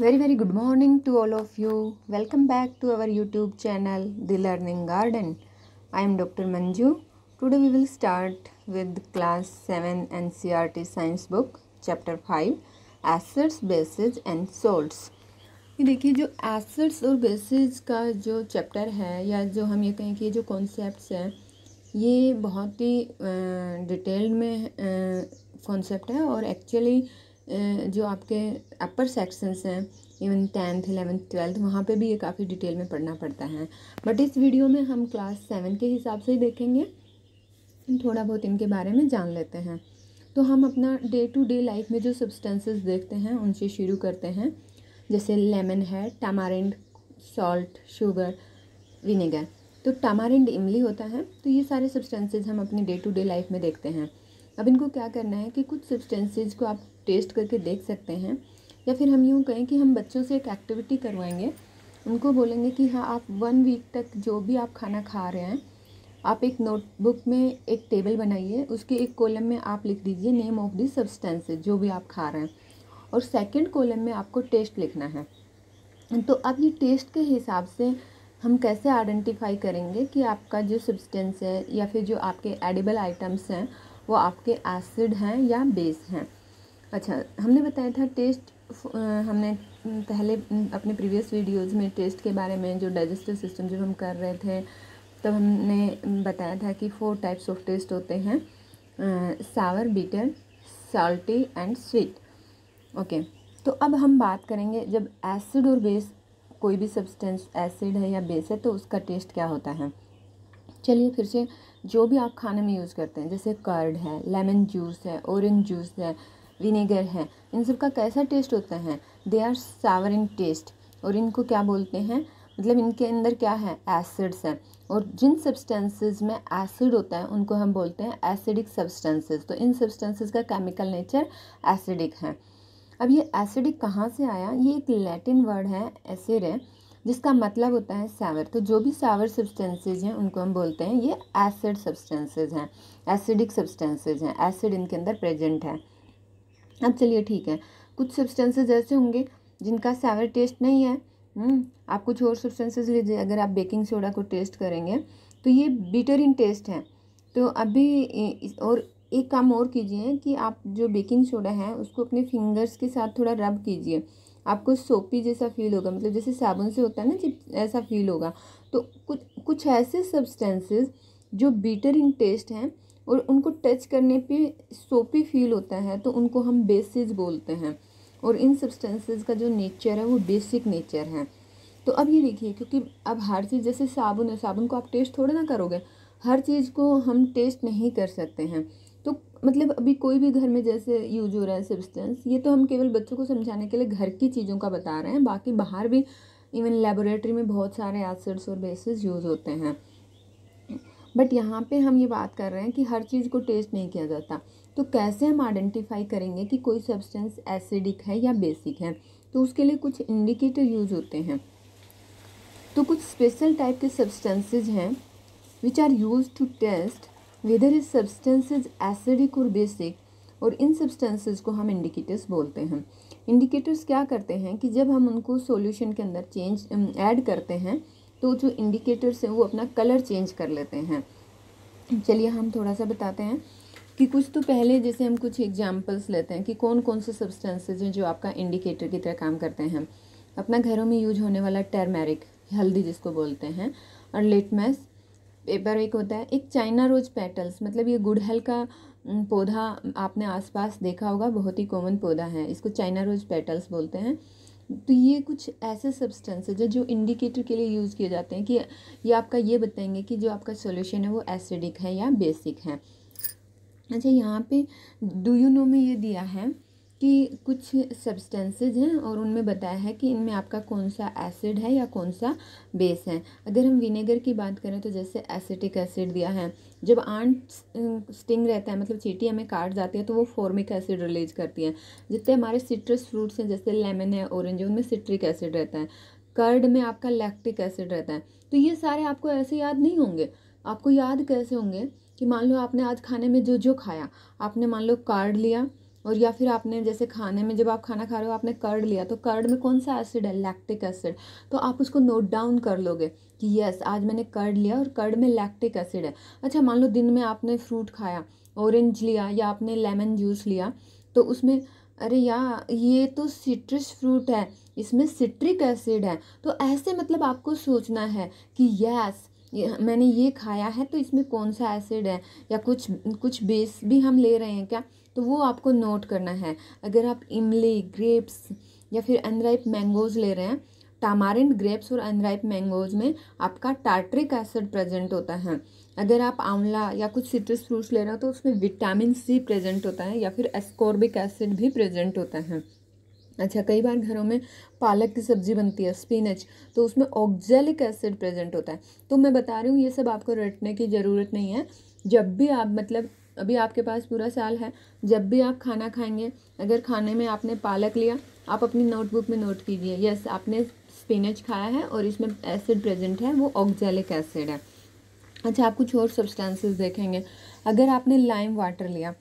very very good morning to all of you welcome back to our YouTube channel the learning garden I am doctor Manju today we will start with class seven N C R T science book chapter five acids bases and salts ये देखिए जो acids और basis का जो chapter है या जो हम ये कहें कि जो कॉन्सेप्ट हैं ये बहुत ही डिटेल्ड में कॉन्सेप्ट है और एक्चुअली जो आपके अपर सेक्शंस हैं इवन टेंथ इलेवंथ ट्वेल्थ वहाँ पे भी ये काफ़ी डिटेल में पढ़ना पड़ता है बट इस वीडियो में हम क्लास सेवन के हिसाब से ही देखेंगे थोड़ा बहुत इनके बारे में जान लेते हैं तो हम अपना डे टू डे लाइफ में जो सब्सटेंसेस देखते हैं उनसे शुरू करते हैं जैसे लेमन है टमारिंड सॉल्ट शुगर विनेगर तो टमारिंड इमली होता है तो ये सारे सब्सटेंसेस हम अपनी डे टू डे लाइफ में देखते हैं अब इनको क्या करना है कि कुछ सब्सटेंसेस को आप टेस्ट करके देख सकते हैं या फिर हम यूँ कहें कि हम बच्चों से एक एक्टिविटी करवाएंगे उनको बोलेंगे कि हाँ आप वन वीक तक जो भी आप खाना खा रहे हैं आप एक नोटबुक में एक टेबल बनाइए उसके एक कॉलम में आप लिख दीजिए नेम ऑफ दी सब्सटेंसेज जो भी आप खा रहे हैं और सेकंड कॉलम में आपको टेस्ट लिखना है तो अब ये टेस्ट के हिसाब से हम कैसे आइडेंटिफाई करेंगे कि आपका जो सब्सटेंस है या फिर जो आपके एडिबल आइटम्स हैं वो आपके एसिड हैं या बेस हैं अच्छा हमने बताया था टेस्ट हमने पहले अपने प्रीवियस वीडियोस में टेस्ट के बारे में जो डाइजेस्टिव सिस्टम जब हम कर रहे थे तब हमने बताया था कि फोर टाइप्स ऑफ टेस्ट होते हैं sour bitter salty and sweet okay तो अब हम बात करेंगे जब एसिड और बेस कोई भी सब्सटेंस एसिड है या बेस है तो उसका टेस्ट क्या होता है चलिए फिर से जो भी आप खाने में यूज़ करते हैं जैसे कर्ड है लेमन जूस है ऑरेंज जूस है विनेगर है इन सब का कैसा टेस्ट होता है they are Sawar in test और इनको क्या बोलते हैं मतलब इनके अंदर क्या है एसिड्स हैं और जिन सब्सटेंसेस में एसिड होता है उनको हम बोलते हैं एसिडिक सब्सटेंसेस तो इन सब्सटेंसेस का केमिकल नेचर एसिडिक है अब ये एसिडिक कहाँ से आया ये एक लैटिन वर्ड है है जिसका मतलब होता है सावर तो जो भी सावर सब्सटेंसेज हैं उनको हम बोलते हैं ये एसिड सब्सटेंसेज हैं एसिडिक सब्सटेंसेज हैं एसिड इनके अंदर प्रेजेंट है अब चलिए ठीक है कुछ सब्सटेंसेज ऐसे होंगे जिनका सावर टेस्ट नहीं है हम्म, आप कुछ और सब्सटेंसेज लीजिए अगर आप बेकिंग सोडा को टेस्ट करेंगे तो ये बिटर इन टेस्ट है तो अभी और एक काम और कीजिए कि आप जो बेकिंग सोडा है उसको अपने फिंगर्स के साथ थोड़ा रब कीजिए आपको सोपी जैसा फील होगा मतलब जैसे साबुन से होता है ना जब ऐसा फील होगा तो कुछ कुछ ऐसे सब्सटेंसेस जो बीटर इन टेस्ट हैं और उनको टच करने पे सोपी फील होता है तो उनको हम बेसिस बोलते हैं और इन सब्सटेंसेस का जो नेचर है वो बेसिक नेचर है तो अब ये देखिए क्योंकि अब हर चीज़ जैसे साबुन है साबुन को आप टेस्ट थोड़ा ना करोगे हर चीज़ को हम टेस्ट नहीं कर सकते हैं तो मतलब अभी कोई भी घर में जैसे यूज हो रहा है सब्सटेंस ये तो हम केवल बच्चों को समझाने के लिए घर की चीज़ों का बता रहे हैं बाकी बाहर भी इवन लेबोरेटरी में बहुत सारे एसिड्स और बेसिस यूज़ होते हैं बट यहाँ पे हम ये बात कर रहे हैं कि हर चीज़ को टेस्ट नहीं किया जाता तो कैसे हम आइडेंटिफाई करेंगे कि कोई सब्सटेंस एसिडिक है या बेसिक है तो उसके लिए कुछ इंडिकेटर यूज़ होते हैं तो कुछ स्पेशल टाइप के सब्सटेंसेज हैं which are use to test whether is substances acidic और बेसिक और इन सब्सटेंसेज को हम इंडिकेटर्स बोलते हैं इंडिकेटर्स क्या करते हैं कि जब हम उनको सॉल्यूशन के अंदर चेंज ऐड करते हैं तो जो इंडिकेटर्स हैं वो अपना कलर चेंज कर लेते हैं चलिए हम थोड़ा सा बताते हैं कि कुछ तो पहले जैसे हम कुछ एग्जाम्पल्स लेते हैं कि कौन कौन से सब्सटेंसेज हैं जो आपका इंडिकेटर की तरह काम करते हैं अपना घरों में यूज होने वाला टर्मेरिक हल्दी जिसको बोलते हैं और लिटमस पेपर एक होता है एक चाइना रोज पेटल्स मतलब ये गुड़हल का पौधा आपने आसपास देखा होगा बहुत ही कॉमन पौधा है इसको चाइना रोज पेटल्स बोलते हैं तो ये कुछ ऐसे सब्सटेंस है जो इंडिकेटर के लिए यूज़ किए जाते हैं कि ये आपका ये बताएंगे कि जो आपका सॉल्यूशन है वो एसिडिक है या बेसिक है अच्छा यहाँ पे डू यू नो में ये दिया है कि कुछ सब्सटेंसेज हैं और उनमें बताया है कि इनमें आपका कौन सा एसिड है या कौन सा बेस है अगर हम विनेगर की बात करें तो जैसे एसिटिक एसिड दिया है जब आंट स्टिंग रहता है मतलब चीटी हमें काट जाती है तो वो फॉर्मिक एसिड रिलीज करती है जितने हमारे सिट्रस फ्रूट्स हैं जैसे लेमन है ऑरेंज है उनमें सिट्रिक एसिड रहता है कर्ड में आपका लैक्टिक एसिड रहता है तो ये सारे आपको ऐसे याद नहीं होंगे आपको याद कैसे होंगे कि मान लो आपने आज खाने में जो जो खाया आपने मान लो कार्ड लिया और या फिर आपने जैसे खाने में जब आप खाना खा रहे हो आपने कर्ड लिया तो कर्ड में कौन सा एसिड है लैक्टिक एसिड तो आप उसको नोट डाउन कर लोगे कि यस आज मैंने कर्ड लिया और कर्ड में लैक्टिक एसिड है अच्छा मान लो दिन में आपने फ्रूट खाया ऑरेंज लिया या आपने लेमन जूस लिया तो उसमें अरे या ये तो सिट्रस फ्रूट है इसमें सिट्रिक एसिड है तो ऐसे मतलब आपको सोचना है कि यस मैंने ये खाया है तो इसमें कौन सा एसिड है या कुछ कुछ बेस भी हम ले रहे हैं क्या तो वो आपको नोट करना है अगर आप इमली ग्रेप्स या फिर अनराइप मैंगोज़ ले रहे हैं टामारिन ग्रेप्स और अनराइप मैंगोज़ में आपका टार्ट्रिक एसिड प्रेजेंट होता है अगर आप आंवला या कुछ सिट्रस फ्रूट्स ले रहे हो तो उसमें विटामिन सी प्रेजेंट होता है या फिर एस्कॉर्बिक एसिड भी प्रेजेंट होता है अच्छा कई बार घरों में पालक की सब्ज़ी बनती है स्पिनच तो उसमें ऑक्जेलिक एसिड प्रेजेंट होता है तो मैं बता रही हूँ ये सब आपको रटने की ज़रूरत नहीं है जब भी आप मतलब अभी आपके पास पूरा साल है जब भी आप खाना खाएंगे अगर खाने में आपने पालक लिया आप अपनी नोटबुक में नोट कीजिए यस आपने स्पिनच खाया है और इसमें एसिड प्रेजेंट है वो ऑक्जेलिक एसिड है अच्छा आप कुछ और सब्सटेंसेस देखेंगे अगर आपने लाइम वाटर लिया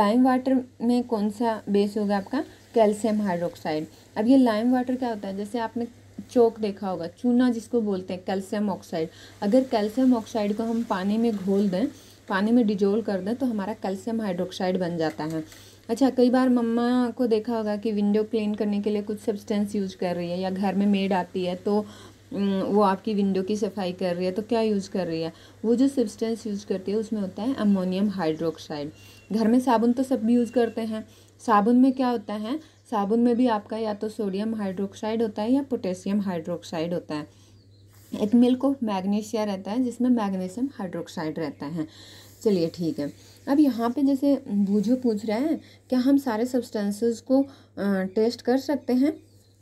लाइम वाटर में कौन सा बेस होगा आपका कैल्शियम हाइड्रोक्साइड अब ये लाइम वाटर क्या होता है जैसे आपने चौक देखा होगा चूना जिसको बोलते हैं कैल्शियम ऑक्साइड अगर कैल्शियम ऑक्साइड को हम पानी में घोल दें पानी में डिजोल कर दें तो हमारा कैल्शियम हाइड्रोक्साइड बन जाता है अच्छा कई बार मम्मा को देखा होगा कि विंडो क्लीन करने के लिए कुछ सब्सटेंस यूज कर रही है या घर में मेड आती है तो वो आपकी विंडो की सफाई कर रही है तो क्या यूज़ कर रही है वो जो सब्सटेंस यूज़ करती है उसमें होता है अमोनियम हाइड्रोक्साइड घर में साबुन तो सब यूज़ करते हैं साबुन में क्या होता है साबुन में भी आपका या तो सोडियम हाइड्रोक्साइड होता है या पोटेशियम हाइड्रोक्साइड होता है एक मिल को मैग्नीशिया रहता है जिसमें मैग्नीशियम हाइड्रोक्साइड रहता है चलिए ठीक है अब यहाँ पे जैसे बूझो पूछ रहे हैं क्या हम सारे सब्सटेंसेस को टेस्ट कर सकते हैं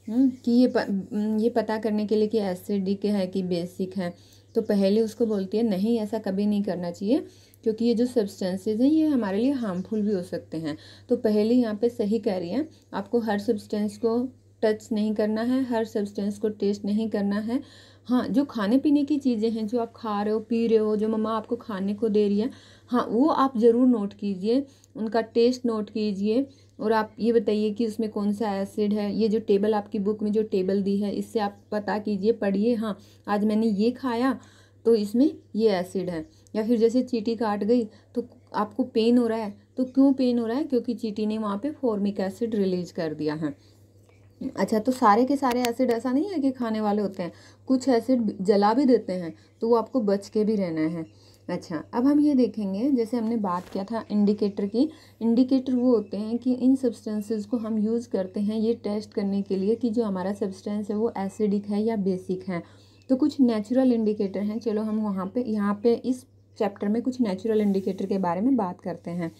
हम्म, कि ये प, हम्म, ये पता करने के लिए कि एसिडिक है कि बेसिक है तो पहले उसको बोलती है नहीं ऐसा कभी नहीं करना चाहिए क्योंकि ये जो सब्सटेंसेज हैं ये हमारे लिए हार्मफुल भी हो सकते हैं तो पहले यहाँ पे सही कह रही हैं आपको हर सब्सटेंस को टच नहीं करना है हर सब्सटेंस को टेस्ट नहीं करना है हाँ जो खाने पीने की चीज़ें हैं जो आप खा रहे हो पी रहे हो जो मम्मा आपको खाने को दे रही है हाँ वो आप ज़रूर नोट कीजिए उनका टेस्ट नोट कीजिए और आप ये बताइए कि उसमें कौन सा एसिड है ये जो टेबल आपकी बुक में जो टेबल दी है इससे आप पता कीजिए पढ़िए हाँ आज मैंने ये खाया तो इसमें ये एसिड है या फिर जैसे चीटी काट गई तो आपको पेन हो रहा है तो क्यों पेन हो रहा है क्योंकि चीटी ने वहाँ पे फॉर्मिक एसिड रिलीज कर दिया है अच्छा तो सारे के सारे एसिड ऐसा नहीं है कि खाने वाले होते हैं कुछ एसिड जला भी देते हैं तो वो आपको बच के भी रहना है अच्छा अब हम ये देखेंगे जैसे हमने बात किया था इंडिकेटर की इंडिकेटर वो होते हैं कि इन सब्सटेंसेस को हम यूज़ करते हैं ये टेस्ट करने के लिए कि जो हमारा सब्सटेंस है वो एसिडिक है या बेसिक है तो कुछ नेचुरल इंडिकेटर हैं चलो हम वहाँ पे यहाँ पे इस चैप्टर में कुछ नेचुरल इंडिकेटर के बारे में बात करते हैं